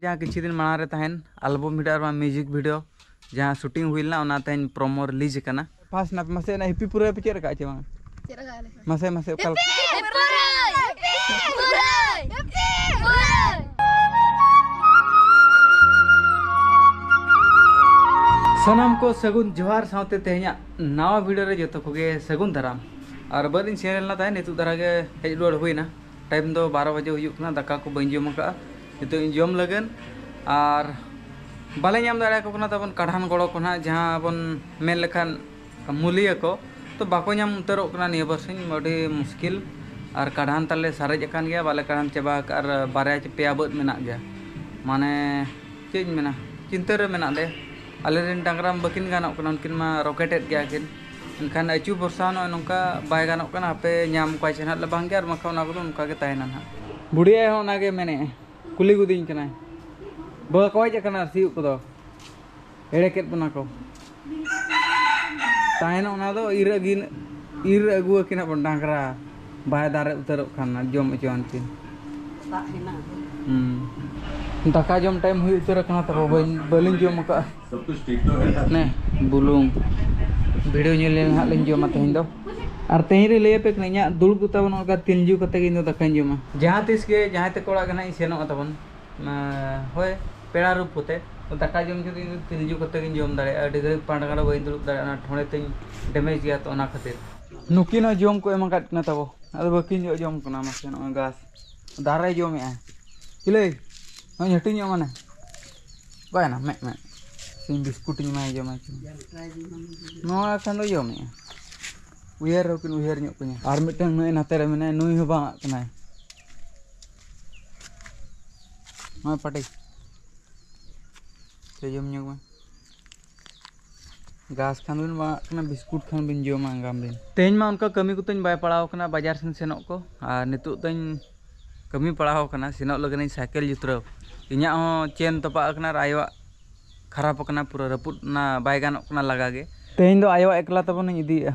ᱡᱟᱦᱟᱸ ᱠᱤᱪᱷᱩ ᱫᱤᱱ ᱢᱟᱲᱟᱝ ᱨᱮ ᱛᱟᱦᱮᱱ ᱟᱞᱵᱚᱢ ᱵᱷᱤᱰᱟᱨ ᱢᱟ ᱢᱤᱭᱩᱡᱤᱠ ᱵᱷᱤᱰᱤᱭᱳ ᱡᱟᱦᱟᱸ ᱥᱩᱴᱤᱝ ᱦᱩᱭ ᱞᱮᱱᱟ ᱚᱱᱟ ᱛᱮᱦᱮᱧ ᱯᱨᱚᱢᱳ ᱨᱤᱞᱤᱡ ᱟᱠᱟᱱᱟ ᱯᱷᱟᱥ ᱱᱟᱯ ᱢᱟᱥᱮ ᱚᱱᱟ ᱦᱤᱯᱤ ᱯᱩᱨᱟᱹ ᱯᱮ ᱪᱮᱫ ᱟᱠᱟᱫᱼᱟ ᱪᱮ ᱵᱟᱝ ᱪᱮᱫ ᱟᱠᱟᱫᱼᱟ ᱢᱟᱥᱮ ᱢᱟᱥᱮ ᱚᱠᱟ ᱞᱮᱠᱟ ᱥᱟᱱᱟᱢ ᱠᱚ ᱥᱟᱹᱜᱩᱱ ᱡᱚᱦᱟᱨ ᱥᱟᱶᱛᱮ ᱛᱮᱦᱮᱧᱟᱜ ᱱᱟᱣᱟ ᱵᱷᱤᱰᱤᱭᱳ ᱨᱮ ᱡᱚᱛᱚ ᱠᱚᱜᱮ ᱥᱟᱹᱜᱩᱱ ᱫᱟᱨᱟᱢ ᱟᱨ ᱵᱟᱹᱞᱤᱧ ᱥᱮᱱ ᱞᱮᱱᱟ ᱛᱟᱦᱮᱸ ᱱᱤᱛᱚᱜ ᱫᱷᱟᱨᱟ ᱜᱮ ᱦᱮᱡ ᱨᱩᱣᱟᱹᱲ ᱦᱩᱭᱱᱟ ᱴᱟᱭᱤᱢ ᱫᱚ ᱵᱟᱨᱚ ᱵᱟᱡᱮ ᱦᱩᱭᱩᱜ ᱠᱟᱱᱟ ᱫᱟᱠᱟ ᱠᱚ ᱵᱟᱹᱧ ᱡᱚᱢ ᱟᱠᱟᱫᱼᱟ नितोग जम लगन और बाले नाम दाको तब काढ़ान गड़ो को ना जहाँ बन मेन लेखान मूलिया को तो बाको नाम उतर निया बरसिंग मुश्किल और काढ़ान ताले सारेजान गया बाले काढ़ान चाबा और बारे पे बद में गया माने चेज मेना चिंतर मेना दे आलेन डांगरा बकिन गाना उनकिन मा रॉकेटेड गया किन इनखान अचू भरसा ना नौका बाय गाना पे नाम को चेहरा ले बांगे और मखा उनका के ना बुढ़िया है उनके मैंने ᱠᱩᱞᱤ ᱜᱚᱫᱤᱧ ᱠᱟᱱᱟᱭ ᱵᱟ ᱠᱚᱭ ᱟᱠᱟᱱᱟ ᱥᱤᱭᱩᱜ ᱠᱚᱫᱚ ᱮᱲᱮ ᱠᱮᱫ ᱵᱚᱱᱟ ᱠᱚ ᱛᱟᱦᱮᱱ ᱚᱱᱟ ᱫᱚ ᱤᱨ ᱟᱹᱜᱤᱱ ᱤᱨ ᱟᱹᱜᱩ ᱟᱹᱠᱤᱱᱟ ᱵᱚᱱ ᱰᱟᱝᱨᱟ ᱵᱟᱭ ᱫᱟᱨᱮ ᱩᱛᱟᱹᱨᱚᱜ ᱠᱟᱱᱟ ᱡᱚᱢ ᱚᱪᱚᱣᱟᱱ ᱠᱤᱱ ᱫᱟᱠᱟ ᱡᱚᱢ ᱴᱟᱭᱤᱢ ᱦᱩᱭ ᱩᱛᱟᱹᱨ ᱟᱠᱟᱱᱟ ᱛᱟᱨᱯᱚᱨ ᱵᱟᱹᱧ ᱵᱟᱹᱞᱤᱧ ᱡᱚᱢ ᱟᱠᱟᱜᱼᱟ ᱱᱮ ᱵᱩᱞᱩᱝ ᱵᱷᱤᱰᱤᱭᱳ ᱧᱮᱞ ᱞᱮᱱ ᱦᱟᱸᱜ ᱞᱤᱧ ᱡᱚᱢᱟ ᱛᱮᱦᱮᱧ ᱫᱚ और तेहरे ले पे इना दुड़ब ताबन और तिलजू कते इन दाखाई जहाँ तीस के जहाँ तक ओड़ा ना सेन ताबन हय पेड़ा रूप को दाका जम के इन तिलजू कते जम दी अड़ी गरीब पांडगाड़ा बी दुड़ दाड़े ठोड़े डेमेज गया तो खातिर नुकिन जम को एम अब बाकी जम को मैं ना गास दारे जमे कि हमें हटी माने बायना मैं मैं बिस्कुट जमा जमा खान जमे Uyar rokin uyar nyok punya. Armit yang nuy nate remen nuy nuy hubang ak kena. Mau pati. Sejum nyok ma. Gas kan bin ma kena biskut kan bin jom ma ngam bin. Ten ma unka kami kuten bay pada ok kena bajar sen senok ko. Ah nitu ten kami pada ok kena senok lagi nih sakel jutro. Inya ho oh, chain topak kena raiwa. Kharap kena pura reput na bayakan kena laga ge. Ten do ayo ekla tapi nih idih. Ya.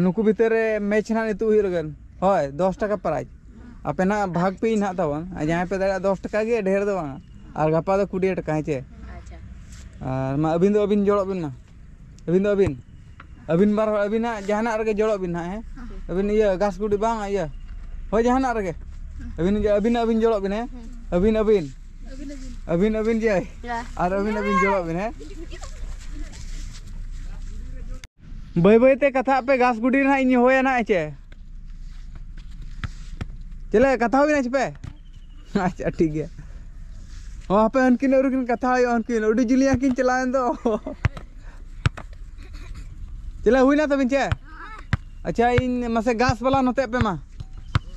नुक भितर match ना नितु तो हिरगन होय 10 টাকা prize আপেনা ভাগ pay না তাবন আর যাই pay দাঁড়া 10 টাকা গে ঢের দবা আর গাপা দো अभी तो अभी जोड़ो बिन ना अभी तो अभी अभी बार अभी ना जहाँ रगे जोड़ो बिन हाँ अभी ये घास गुड़ी बांग ये हो जहाँ रगे अभी अभी अभी जोड़ो बिन है अभी हाँ। अभी अभी अभी जय और अभी अभी जोड़ो बिन है बै बैते कथा पे घास गुडी ना हे ना चे चले कथा हो चपे अच्छा ठीक है वहाँ पे उनकी ना उनकी कथा हो उनकी उड़ी जुलिया किन चलाएं तो चले हुई ना तभी चे अच्छा इन मसे घास वाला नोते पे मा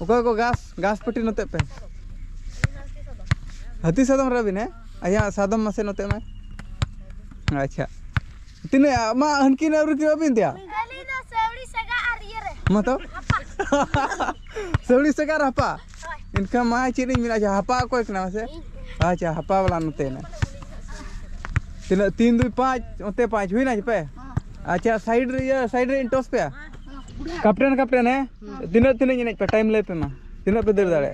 उको को घास घास पट्टी नोते पे हती सदम रवि ने अच्छा सदम मसे नोते में अच्छा Tina ma hankin ah. e, e ah, e? ah. na इनका माँ चीनी मिला चाहे हपा को से अच्छा हापा वाला नोते ना तीन तीन पाँच उते पाँच हुई ना पे अच्छा साइड या साइड रे इंटोस पे कैप्टन कैप्टन है तीनों तीनों जिन्हें पे टाइम ले पे माँ पे दर दाड़े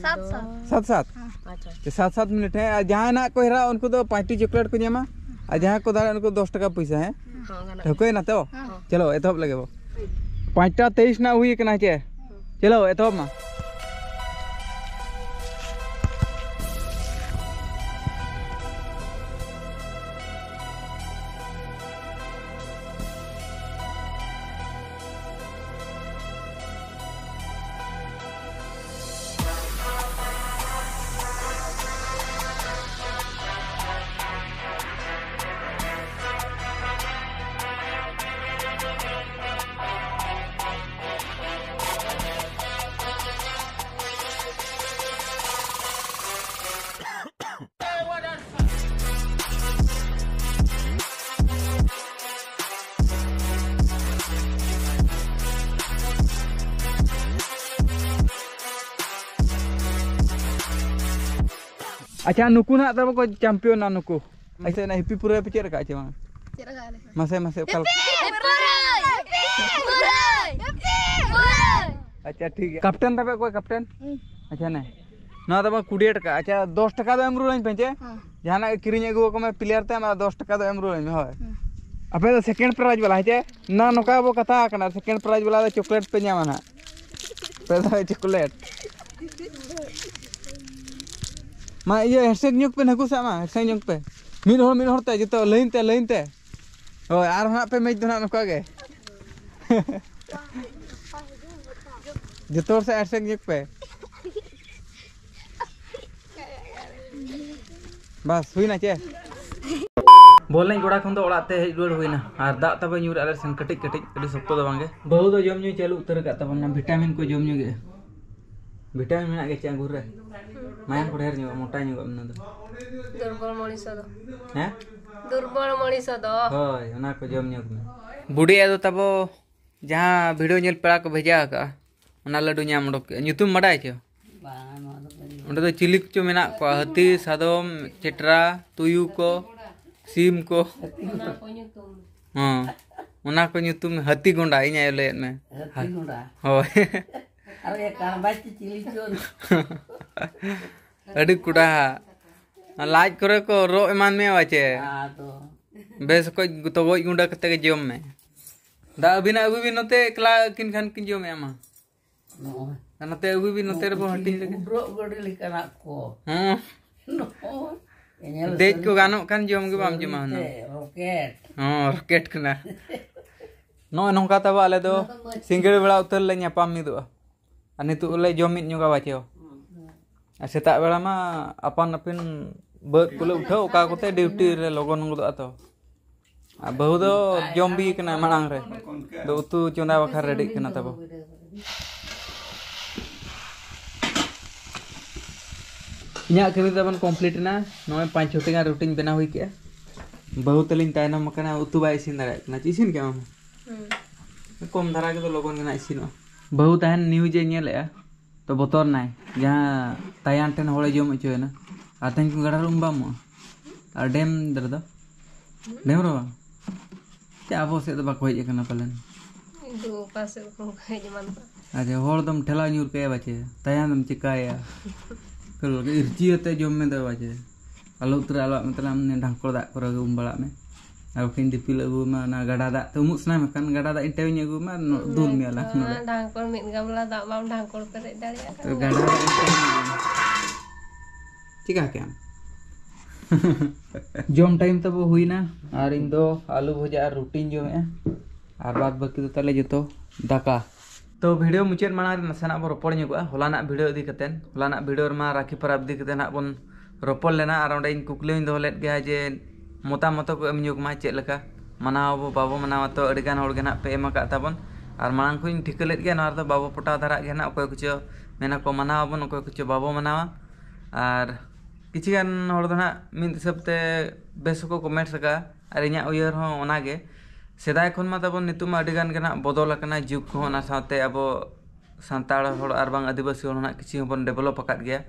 सात सात सात सात मिनट है जहाँ ना कोई रहा उनको तो पार्टी चॉकलेट को जामा और जहाँ को दाड़ा उनको दस टाका पैसा हैं ठोको ना तो हाँ। चलो एतहब लगे पाँचा तेईस ना हुई चलो एतहब ना আচ্ছা নুকুন আতোব কো চ্যাম্পিয়ন নুকো আইছে না হিপি পুরে পেচে রেকাছে মাছে মাছে ওকালি হিপি পুরে হিপি আচ্ছা ঠিক আছে ক্যাপ্টেন তবে কো ক্যাপ্টেন আচ্ছা না ন আতোবা কুড়িয়া টাকা আচ্ছা 10 টাকা দ এমরু লৈ পচে হ্যাঁ জানা কিরিং আগু কো মে প্লেয়ার তে 10 টাকা দ এমরু লৈ হয় আপে তো সেকেন্ড প্রাইজ বলা হছে না নকাব কথা আকনা সেকেন্ড প্রাইজ বলাতে চকলেট পে নামনা পে তো চকলেট मा ये हेडसेट नुक पे हकू सा मा हेडसेट नुक पे मिन हो मिन होते जतो लाइन ते लाइन ते ओ आर हना पे मेज दना नका गे जतो से हेडसेट नुक पे बस हुई ना चे बोल नहीं गोड़ा खन तो ओड़ाते हेज रुड़ हुई ना आर दा तब न्यू रे सन कटिक कटिक अडी सक्तो दबांगे बहु तो जमनु चालू उतर का तब ना विटामिन को जमनु गे विटामिन मेना गे चांगुर रे main kurir juga mau tanya juga menurut dur boleh mau lisa tuh ya dur boleh mau lisa tuh oh iya nak kujam juga budi itu tabo jangan video nyel pera ke baca mana lalu nyam nyutum mana aja Unda tuh cilik cuma nak kau hati sadom cetra tuyu ko sim ko. Unda kau nyutum. Hah. Unda kau nyutum hati gunda ini aja lihat Hati gunda. Oh. Aduh kurang, laj kura kok ro eman me ko besok itu gue ngundang ke tega jom me, da abi na abi bin nte kela kin kan kin jom me ama, kan nte abi bin nte rebo hati lagi, bro gede likan aku, hmm, deh kok kan jom gue bam jom ana, roket, hmm roket kena, no enong kata bale do, single bala utel lenya pam mi doa itu ulai jomit nyuka wacio hmm. ase tak bela ma apa napin bet kule udah oka kute duty re logon ngutu ato ah, abahu do jombi kena malang re do utu cunda wakar redik kena tabo Inya kini teman komplit na, nomor pancho tinggal rutin bina hui kia. Bahu telin tayna makana utu bai sin na cisin kia mama. Hmm. Kom dara kito logon kena isin mama. Bau tahan new jenya ya, to botol nai, jah tayan ten hole jom itu ya na, aten kung gara rumba mu, adem dada, dem roba, ya apa sih itu bakwa aja kan apalan? Do pasir bakwa aja mantap. Aja hole dom thela nyur kayak baca, tayan cikai ya, kalau irjiat aja jom itu baca, alat teralat nendang kodak peragi umbalak nih aku kan di pilih gue mah na gada da tuh mus nama kan gada da itu nya gue mah no dul iya, mi alah no dangkul mit gak mula tak mau dangkul terik dari aku gada da cika jom time tuh boh hui na arin do alu boja ar rutin jom ya ar bad baki tuh tali jitu daka तो video मुचेर मना नसना बो रोपड़ नि गुआ होलाना video दी कतेन होलाना video मा राखी पर अब दी कतेन बोन रोपड़ लेना अराउंड इन कुकले इन दो लेट गया जे ᱢᱚᱛᱟᱢᱚᱛᱚ ᱠᱚ ᱮᱢ ᱧᱚᱜ ᱢᱟ ᱪᱮᱫ ᱞᱮᱠᱟ ᱢᱟᱱᱟᱣ ᱟᱵᱚ ᱵᱟᱵᱚ ᱢᱟᱱᱟᱣᱟ ᱛᱚ ᱟᱹᱰᱤᱜᱟᱱ ᱦᱚᱲᱜᱮ ᱱᱟᱜ ᱯᱮ ᱮᱢ ᱟᱠᱟᱫ ᱛᱟᱵᱚᱱ ᱟᱨ ᱢᱟᱲᱟᱝ ᱠᱷᱚᱱ ᱤᱧ ᱴᱷᱤᱠᱟᱹ ᱞᱮᱫ ᱜᱮᱭᱟ ᱱᱚᱣᱟ ᱨᱮᱫᱚ ᱵᱟᱵᱚ ᱯᱚᱴᱟᱣ ᱫᱷᱟᱨᱟᱜ ᱜᱮᱭᱟ ᱱᱟᱜ ᱚᱠᱚᱭ ᱠᱚᱪᱚ ᱢᱮᱱᱟ ᱠᱚ ᱢᱟᱱᱟᱣ ᱟᱵᱚᱱ ᱚᱠᱚᱭ ᱠᱚᱪᱚ ᱵᱟᱵᱚ ᱢᱟᱱᱟᱣᱟ ᱟᱨ ᱠᱤᱪᱷᱩᱜᱟᱱ ᱦᱚᱲ ᱫᱚ ᱱᱟᱜ ᱢᱤᱫ ᱦᱤᱥᱟᱹᱵ ᱛᱮ ᱵᱮᱥ ᱦᱚᱸᱠᱚ ᱠᱚᱢᱮᱱᱴᱥ ᱟᱠᱟᱜᱼᱟ ᱟᱨ ᱤᱧᱟᱹᱜ ᱩᱭᱦᱟᱹᱨ ᱦᱚᱸ ᱚᱱᱟᱜᱮ ᱥᱮᱫᱟᱭ ᱠᱷᱚᱱ ᱢᱟ ᱛᱟᱵᱚᱱ ᱱᱤᱛᱚᱜ ᱢᱟ ᱟᱹᱰᱤᱜᱟᱱ ᱜᱮ ᱱᱟᱜ ᱵᱚᱫᱚᱞ ᱟᱠᱟᱱᱟ ᱡᱩᱜᱽ ᱠᱚᱦᱚᱸ ᱚᱱᱟ ᱥᱟᱶᱛᱮ ᱟᱵᱚ ᱥᱟᱱᱛᱟᱲ ᱦᱚᱲ ᱟᱨ ᱵᱟᱝ ᱟᱹᱫᱤᱵᱟᱹᱥᱤ ᱦᱚᱲ ᱦᱚᱸ ᱱᱟᱜ ᱠᱤᱪᱷᱩ ᱦᱚᱸᱵᱚᱱ ᱰᱮᱵᱷᱞᱚᱯ ᱟᱠᱟᱫ ᱜᱮᱭᱟ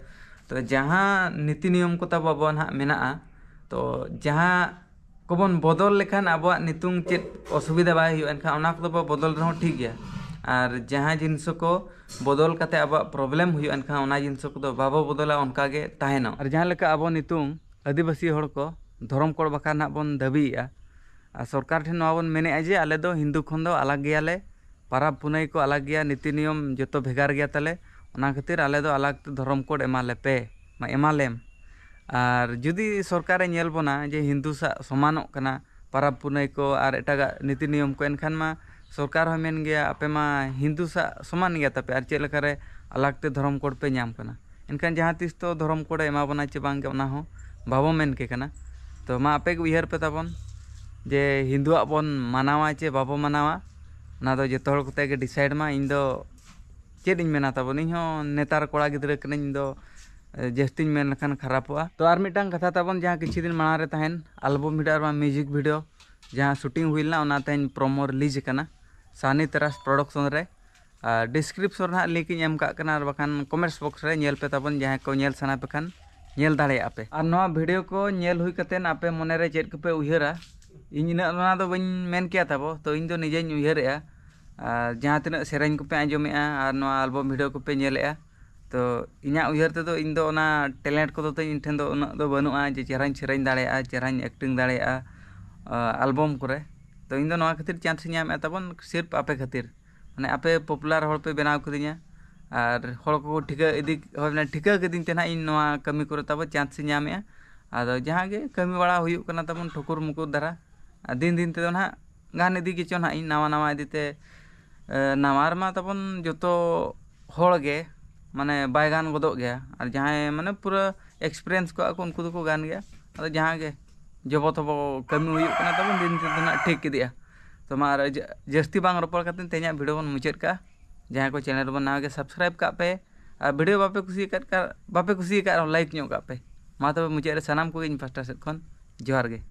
ᱛᱚ ᱡᱟᱦᱟᱸ ᱱᱤᱛᱤ ᱱᱤᱭᱚᱢ ᱠᱚ ᱛᱟᱵᱚ ᱟᱵᱚ ᱱᱟᱜ ᱢᱮᱱᱟᱜᱼᱟ ᱛᱚ ᱡᱟᱦᱟᱸ ᱠᱚᱵᱚᱱ ᱵᱚᱫᱚᱞ ᱞᱮᱠᱷᱟᱱ ᱟᱵᱚᱣᱟᱜ ᱱᱤᱛᱩᱝ ᱪᱮᱫ ᱚᱥᱩᱵᱤᱫᱟ ᱵᱟᱭ ᱦᱩᱭᱩᱜᱼᱟ ᱮᱱᱠᱷᱟᱱ ᱚᱱᱟ ᱠᱚᱫᱚ ᱵᱚ ᱵᱚᱫᱚᱞ ᱨᱮᱦᱚᱸ ᱴᱷᱤᱠ ᱜᱮᱭᱟ ᱟᱨ ᱡᱟᱦᱟᱸ ᱡᱤᱱᱤᱥ ᱠᱚ ᱵᱚᱫᱚᱞ ᱠᱟᱛᱮ ᱟᱵᱚᱣᱟᱜ ᱯᱨᱚᱵᱞᱮᱢ ᱦᱩᱭᱩᱜᱼᱟ ᱮᱱᱠᱷᱟᱱ ᱚᱱᱟ ᱡᱤᱱᱤᱥ ᱠᱚᱫᱚ ᱵᱟᱵᱚ ᱵᱚᱫᱚᱞᱟ ᱚᱱᱠᱟᱜᱮ ᱛᱟᱦᱮᱱᱟ ᱟᱨ ᱡᱟᱦᱟᱸ ᱞᱮᱠᱟ ᱟᱵᱚ ᱱᱤᱛᱩᱝ ᱟᱹᱫᱤᱵᱟᱹᱥᱤ ᱦᱚᱲ ᱠᱚ ᱫᱷᱚᱨᱚᱢ ᱠᱚᱲ ᱵᱟᱠᱷᱨᱟ ᱱᱟᱜ ᱵᱚᱱ ᱫᱟᱹᱵᱤᱭᱮᱜᱼᱟ ᱟᱨ ᱥᱚᱨᱠᱟᱨ ᱴᱷᱮᱱ ᱱᱚᱣᱟ ᱵᱚᱱ ᱢᱮᱱᱮᱜᱼᱟ ᱡᱮ ᱟᱞᱮ ᱫᱚ ᱦᱤᱱᱫᱩ ᱠᱷᱚᱱ ᱫᱚ ᱟᱞᱟᱜ ᱜᱮᱭᱟᱞᱮ ᱯᱟᱨᱟᱵᱽ ᱯᱩᱱᱟᱹᱭ ᱠᱚ ᱟᱞᱟᱜ ᱜᱮᱭᱟ ᱱᱤᱛᱤ ᱱᱤᱭᱚᱢ ᱡᱚᱛᱚ ᱵᱷᱮᱜᱟᱨ ᱜᱮᱭᱟ ᱛᱟᱞᱮ ᱚᱱᱟ ᱠᱷᱟᱹᱛᱤᱨ ᱟᱞᱮ ᱫᱚ ᱟᱞᱟᱜ ᱫᱷᱚᱨᱚᱢ ᱠᱳᱰ ᱮᱢᱟᱞᱮ ᱯᱮ ᱢᱟ ᱮᱢᱟᱞᱮᱢ ᱟᱨ ᱡᱩᱫᱤ ᱥᱚᱨᱠᱟᱨᱮ ᱧᱮᱞ ᱵᱚᱱᱟ ᱡᱮ ᱦᱤᱱᱫᱩ ᱥᱟᱜ ᱥᱚᱢᱟᱱᱚᱜ ᱠᱟᱱᱟ ᱯᱟᱨᱟᱵᱽ ᱯᱩᱱᱟᱹᱭ ᱠᱚ ᱟᱨ ᱮᱴᱟᱜᱟᱜ ᱱᱤᱛᱤ ᱱᱤᱭᱚᱢ ᱠᱚ ᱮᱱᱠᱷᱟᱱ ᱢᱟ ᱥᱚᱨᱠᱟᱨ ᱦᱚᱸᱭ ᱢᱮᱱ ᱜᱮᱭᱟ ᱟᱯᱮ ᱢᱟ ᱦᱤᱱᱫᱩ ᱥᱟᱜ ᱥᱚᱢᱟᱱ ᱜᱮᱭᱟ ᱛᱟᱯᱮ ᱟᱨ ᱪᱮᱫ ᱞᱮᱠᱟᱨᱮ ᱟᱞᱟᱜᱽᱛᱮ ᱫᱷᱚᱨᱚᱢ ᱠᱳᱰ ᱯᱮ ᱧᱟᱢ ᱠᱟᱱᱟ ᱮᱱᱠᱷᱟᱱ ᱡᱟᱦᱟᱸ ᱛᱤᱥ ᱛᱚ ᱫᱷᱚᱨᱚᱢ ᱠᱳᱰᱮ ᱮᱢᱟ ᱵᱚᱱᱟ ᱪᱮ ᱵᱟᱝᱜᱮ ᱚᱱᱟ ᱦᱚᱸ ᱵᱟᱵᱚ ᱢᱮᱱ ᱠᱮ ᱠᱟᱱᱟ ᱛᱚ ᱢᱟ ᱟᱯᱮ ᱜᱮ ᱩᱭᱦᱟᱹᱨ ᱯᱮ ᱛᱟᱵᱚᱱ ᱡᱮ ᱦᱤᱱᱫᱩᱣᱟᱜ ᱵᱚᱱ ᱢᱟᱱᱟᱣᱟ ᱪᱮ ᱵᱟᱵᱚ ᱢᱟᱱᱟᱣᱟ ᱚᱱᱟ ᱫᱚ ᱡᱚᱛᱚ ᱦᱚᱲ ᱠᱚᱛᱮ ᱜᱮ ᱰᱤᱥᱟᱭᱤᱰ ᱢᱟ ᱤᱧ ᱫᱚ ᱪᱮᱫ ᱤᱧ ᱢᱮᱱᱟ ᱛᱟᱵᱚᱱ ᱤᱧ ᱦᱚᱸ ᱱᱮᱛᱟᱨ ᱠᱚᱲᱟ ᱜᱤᱫᱽᱨᱟᱹ ᱠᱟᱹᱱᱟᱹᱧ ᱤᱧ ᱫᱚ जस्ती मेन खरापा तो मिट्टा कथा ताबन जहाँ कि माड़े तहन अलबम म्यूजिक भिडियो जहाँ शूटिंग होना तेज प्रोमो रिलीज करना सानी तेरास प्रोडक्शन डिस्क्रिप्शन हाँ लिंक एम कहान कमेंट्स बक्स रेलपेपन जहाँ को नल सना पे खानल दाड़ापे और ना भिडियो को नल आपे मनरे चेक को पे उरा इन इना बनकेब तो इन निजे उ जहाँ तना से आजमे और अलबम भिडियो को पे ना तो इन उयर तेज इन टेलेंट को इनठन जे चेहरा से दाया चेहरा एक्टिंग दाया अलबम को तो इन खातिर चान्स ताबन सिर्फ आपे खातिर मैंने आपे पपुलर हे बना कदिना और ठीक ठीक कदिंग ना इन कमी को चान्स अद जहाँ कमी बड़ा होना ताबन ठकुर मुकुर दारा दिन दिन तेज ना गान इदीचो ना नवा नवा इदीते नवा जो हे तो माने बाय गान गोद जहाँ माने पूरा एक्सपीरियंस को उनको को गान गया जहाँ के जब तब कमी होना तब तो दिन से ठीक के तो जस्ती बांग रोपल करते हैं तेज वीडियो बन मुचाद का जहाँ को चैनल बन नावे सब्सक्राइब का पे और वीडियो बापे कुछ बापे कुछ लाइक पे मा तब मुचाद सामान को पास्टा सब जोहार